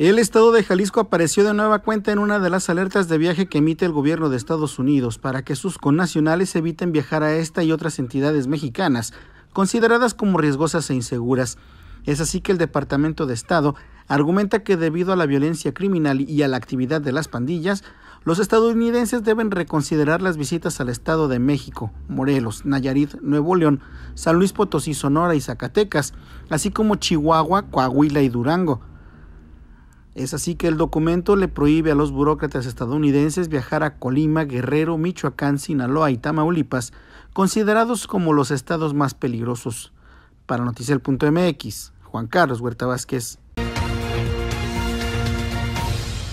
El estado de Jalisco apareció de nueva cuenta en una de las alertas de viaje que emite el gobierno de Estados Unidos para que sus connacionales eviten viajar a esta y otras entidades mexicanas, consideradas como riesgosas e inseguras. Es así que el Departamento de Estado argumenta que debido a la violencia criminal y a la actividad de las pandillas, los estadounidenses deben reconsiderar las visitas al Estado de México, Morelos, Nayarit, Nuevo León, San Luis Potosí, Sonora y Zacatecas, así como Chihuahua, Coahuila y Durango es así que el documento le prohíbe a los burócratas estadounidenses viajar a Colima, Guerrero, Michoacán, Sinaloa y Tamaulipas, considerados como los estados más peligrosos. Para Noticiel.mx, Juan Carlos Huerta Vázquez.